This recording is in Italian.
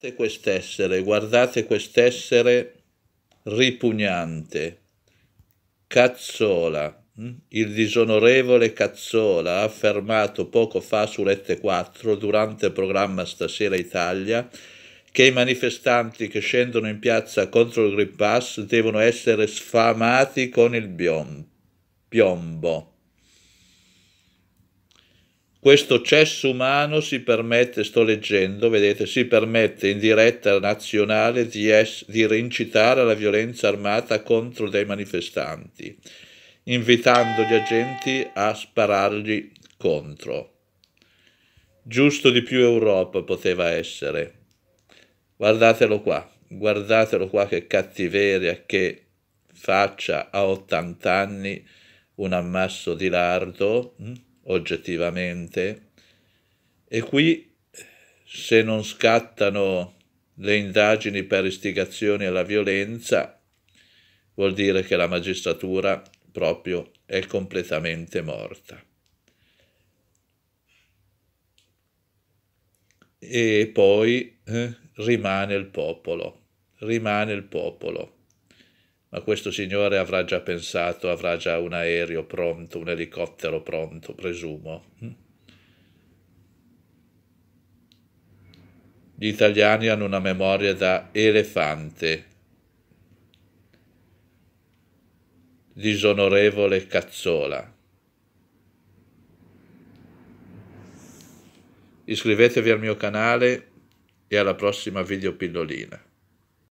Guardate quest'essere, guardate quest'essere ripugnante, cazzola. Mm? Il disonorevole Cazzola ha affermato poco fa su Rete 4 durante il programma Stasera Italia che i manifestanti che scendono in piazza contro il Green Pass devono essere sfamati con il biom- piombo questo cesso umano si permette, sto leggendo, vedete, si permette in diretta nazionale di, es, di rincitare la violenza armata contro dei manifestanti, invitando gli agenti a sparargli contro. Giusto di più Europa poteva essere. Guardatelo qua, guardatelo qua che cattiveria che faccia a 80 anni un ammasso di lardo. Hm? oggettivamente e qui se non scattano le indagini per istigazione alla violenza vuol dire che la magistratura proprio è completamente morta. E poi eh, rimane il popolo, rimane il popolo ma questo signore avrà già pensato, avrà già un aereo pronto, un elicottero pronto, presumo. Gli italiani hanno una memoria da elefante, disonorevole cazzola. Iscrivetevi al mio canale e alla prossima videopillolina.